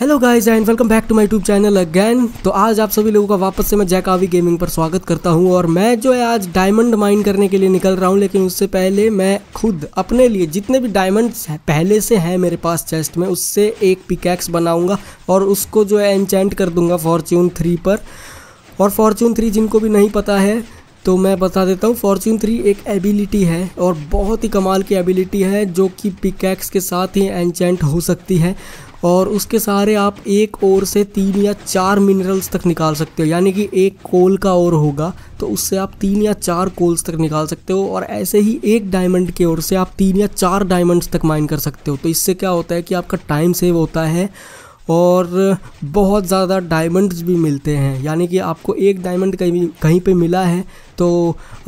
hello guys and welcome back to my YouTube channel again तो आज आप सभी लोगों का वापस से मैं जैकावी गेमिंग पर स्वागत करता हूं और मैं जो है आज डायमंड माइन करने के लिए निकल रहा हूं लेकिन उससे पहले मैं खुद अपने लिए जितने भी डायमंड्स पहले से हैं मेरे पास चेस्ट में उससे एक पिकैक्स बनाऊँगा और उसको जो है एनचेंट कर दूँगा फॉर्च्यून थ्री पर और फॉर्च्यून थ्री जिनको भी नहीं पता है तो मैं बता देता हूँ फॉर्च्यून थ्री एक एबिलिटी है और बहुत ही कमाल की एबिलिटी है जो कि पिकैक्स के साथ ही एनचेंट हो सकती है और उसके सहारे आप एक ओर से तीन या चार मिनरल्स तक निकाल सकते हो यानी कि एक कोल का ओर होगा तो उससे आप तीन या चार कोल्स तक निकाल सकते हो और ऐसे ही एक डायमंड की ओर से आप तीन या चार डायमंड्स तक माइन कर सकते हो तो इससे क्या होता है कि आपका टाइम सेव होता है और बहुत ज़्यादा डायमंड्स भी मिलते हैं यानी कि आपको एक डायमंड कहीं कहीं पे मिला है तो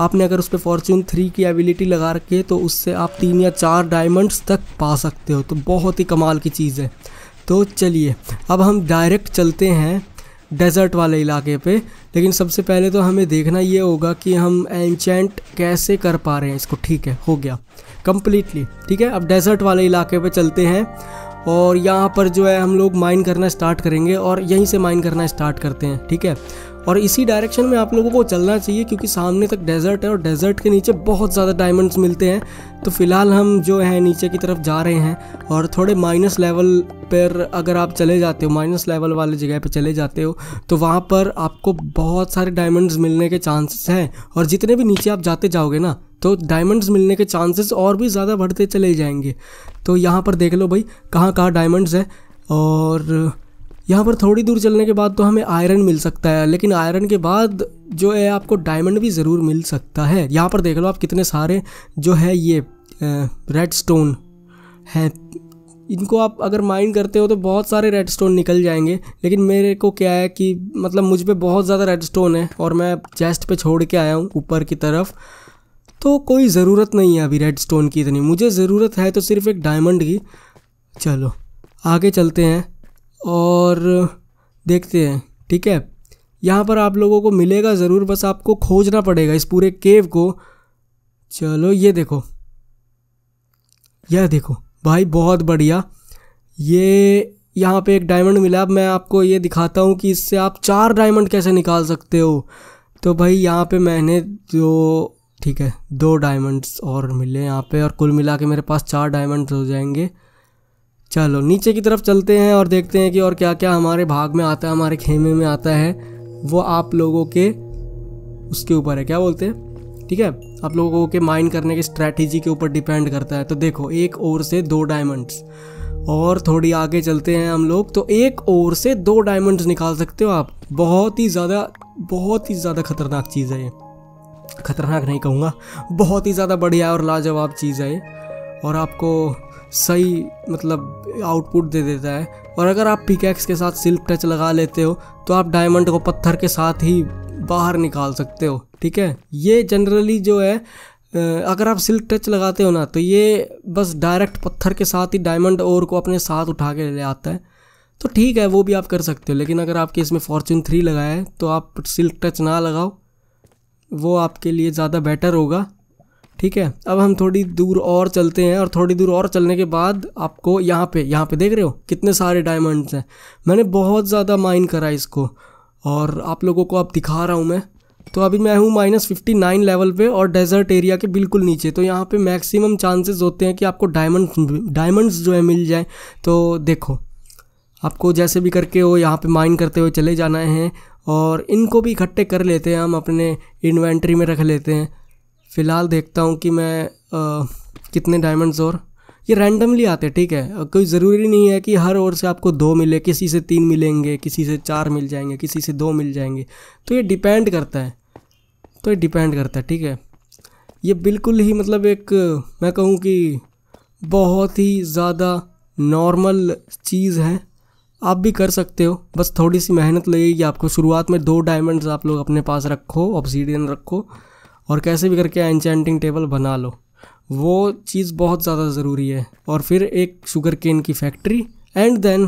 आपने अगर उस पर फॉर्चून थ्री की एबिलिटी लगा रखी है तो उससे आप तीन या चार डायमंड्स तक पा सकते हो तो बहुत ही कमाल की चीज़ है तो चलिए अब हम डायरेक्ट चलते हैं डेजर्ट वाले इलाके पे लेकिन सबसे पहले तो हमें देखना ये होगा कि हम एंचेंट कैसे कर पा रहे हैं इसको ठीक है हो गया कम्प्लीटली ठीक है अब डेजर्ट वाले इलाके पे चलते हैं और यहाँ पर जो है हम लोग माइन करना स्टार्ट करेंगे और यहीं से माइन करना स्टार्ट करते हैं ठीक है और इसी डायरेक्शन में आप लोगों को चलना चाहिए क्योंकि सामने तक डेजर्ट है और डेजर्ट के नीचे बहुत ज़्यादा डायमंड्स मिलते हैं तो फिलहाल हम जो है नीचे की तरफ जा रहे हैं और थोड़े माइनस लेवल पर अगर आप चले जाते हो माइनस लेवल वाले जगह पर चले जाते हो तो वहाँ पर आपको बहुत सारे डायमंड्स मिलने के चांसेस हैं और जितने भी नीचे आप जाते जाओगे ना तो डायमंड्स मिलने के चांसेस और भी ज़्यादा बढ़ते चले जाएंगे तो यहाँ पर देख लो भाई कहाँ कहाँ डायमंड्स है और यहाँ पर थोड़ी दूर चलने के बाद तो हमें आयरन मिल सकता है लेकिन आयरन के बाद जो है आपको डायमंड भी ज़रूर मिल सकता है यहाँ पर देख लो आप कितने सारे जो है ये रेड स्टोन है इनको आप अगर माइंड करते हो तो बहुत सारे रेड स्टोन निकल जाएंगे लेकिन मेरे को क्या है कि मतलब मुझ पर बहुत ज़्यादा रेड स्टोन है और मैं चेस्ट पर छोड़ के आया हूँ ऊपर की तरफ तो कोई ज़रूरत नहीं है अभी रेड स्टोन की इतनी मुझे ज़रूरत है तो सिर्फ एक डायमंड की चलो आगे चलते हैं और देखते हैं ठीक है यहाँ पर आप लोगों को मिलेगा ज़रूर बस आपको खोजना पड़ेगा इस पूरे केव को चलो ये देखो यह देखो भाई बहुत बढ़िया ये यहाँ पे एक डायमंड मिला मैं आपको ये दिखाता हूँ कि इससे आप चार डायमंड कैसे निकाल सकते हो तो भाई यहाँ पे मैंने जो ठीक है दो डायमंड्स और मिले यहाँ पे और कुल मिला के मेरे पास चार डायमंड्स हो जाएंगे चलो नीचे की तरफ चलते हैं और देखते हैं कि और क्या क्या हमारे भाग में आता है हमारे खेमे में आता है वो आप लोगों के उसके ऊपर है क्या बोलते हैं ठीक है आप लोगों के माइंड करने के स्ट्रैटेजी के ऊपर डिपेंड करता है तो देखो एक ओर से दो डायमंड्स और थोड़ी आगे चलते हैं हम लोग तो एक ओर से दो डायमंड्स निकाल सकते हो आप बहुत ही ज़्यादा बहुत ही ज़्यादा खतरनाक चीज़ है ये खतरनाक नहीं कहूँगा बहुत ही ज़्यादा बढ़िया और लाजवाब चीज़ है और आपको सही मतलब आउटपुट दे देता है और अगर आप पिकैक्स के साथ सिल्क टच लगा लेते हो तो आप डायमंड को पत्थर के साथ ही बाहर निकाल सकते हो ठीक है ये जनरली जो है अगर आप सिल्क टच लगाते हो ना तो ये बस डायरेक्ट पत्थर के साथ ही डायमंड और को अपने साथ उठा के ले आता है तो ठीक है वो भी आप कर सकते हो लेकिन अगर आपके इसमें फॉर्चून थ्री लगाए तो आप सिल्क टच ना लगाओ वो आपके लिए ज़्यादा बेटर होगा ठीक है अब हम थोड़ी दूर और चलते हैं और थोड़ी दूर और चलने के बाद आपको यहाँ पे यहाँ पे देख रहे हो कितने सारे डायमंड्स हैं मैंने बहुत ज़्यादा माइन करा इसको और आप लोगों को अब दिखा रहा हूँ मैं तो अभी मैं हूँ माइनस फिफ्टी नाइन लेवल पे और डेजर्ट एरिया के बिल्कुल नीचे तो यहाँ पे मैक्सिमम चांसेस होते हैं कि आपको डायमंड डायमंड्स जो है मिल जाए तो देखो आपको जैसे भी करके हो यहाँ पे माइन करते हुए चले जाना है और इनको भी इकट्ठे कर लेते हैं हम अपने इन्वेंट्री में रख लेते हैं फ़िलहाल देखता हूँ कि मैं आ, कितने डायमंड्स और ये रैंडमली आते हैं ठीक है कोई ज़रूरी नहीं है कि हर ओर से आपको दो मिले किसी से तीन मिलेंगे किसी से चार मिल जाएंगे किसी से दो मिल जाएंगे तो ये डिपेंड करता है तो ये डिपेंड करता है ठीक है ये बिल्कुल ही मतलब एक मैं कहूँ कि बहुत ही ज़्यादा नॉर्मल चीज़ है आप भी कर सकते हो बस थोड़ी सी मेहनत लगेगी आपको शुरुआत में दो डायमंड्स आप लोग अपने पास रखो ऑब्सीडियन रखो और कैसे भी करके एनचैंटिंग टेबल बना लो वो चीज़ बहुत ज़्यादा ज़रूरी है और फिर एक शुगर केन की फैक्ट्री एंड देन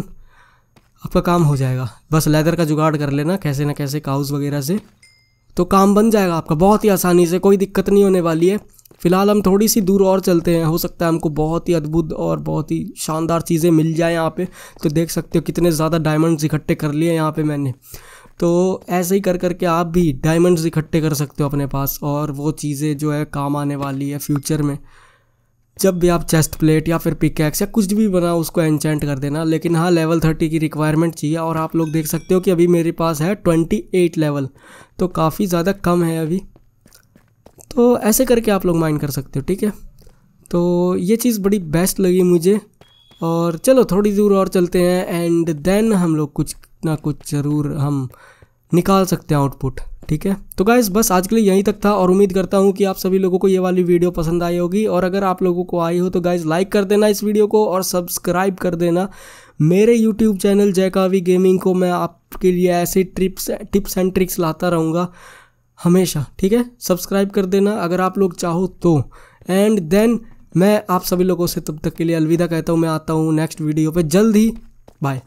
आपका काम हो जाएगा बस लेदर का जुगाड़ कर लेना कैसे ना कैसे काउस वगैरह से तो काम बन जाएगा आपका बहुत ही आसानी से कोई दिक्कत नहीं होने वाली है फिलहाल हम थोड़ी सी दूर और चलते हैं हो सकता है हमको बहुत ही अद्भुत और बहुत ही शानदार चीज़ें मिल जाए यहाँ पे तो देख सकते हो कितने ज़्यादा डायमंड्स इकट्ठे कर लिए यहाँ पे मैंने तो ऐसे ही कर करके आप भी डायमंड्स इकट्ठे कर सकते हो अपने पास और वो चीज़ें जो है काम आने वाली है फ्यूचर में जब भी आप चेस्ट प्लेट या फिर पिकैक्स या कुछ भी बनाओ उसको एनचेंट कर देना लेकिन हाँ लेवल थर्टी की रिक्वायरमेंट चाहिए और आप लोग देख सकते हो कि अभी मेरे पास है ट्वेंटी एट लेवल तो काफ़ी ज़्यादा कम है अभी तो ऐसे करके आप लोग माइंड कर सकते हो ठीक है तो ये चीज़ बड़ी बेस्ट लगी मुझे और चलो थोड़ी दूर और चलते हैं एंड देन हम लोग कुछ ना कुछ ज़रूर हम निकाल सकते हैं आउटपुट ठीक है तो गाइज बस आज के लिए यहीं तक था और उम्मीद करता हूँ कि आप सभी लोगों को ये वाली वीडियो पसंद आई होगी और अगर आप लोगों को आई हो तो गाइज लाइक कर देना इस वीडियो को और सब्सक्राइब कर देना मेरे यूट्यूब चैनल जयकावी गेमिंग को मैं आपके लिए ऐसे ट्रिप्स टिप्स एंड ट्रिक्स लाता रहूँगा हमेशा ठीक है सब्सक्राइब कर देना अगर आप लोग चाहो तो एंड देन मैं आप सभी लोगों से तब तक के लिए अलविदा कहता हूँ मैं आता हूँ नेक्स्ट वीडियो पे जल्द ही बाय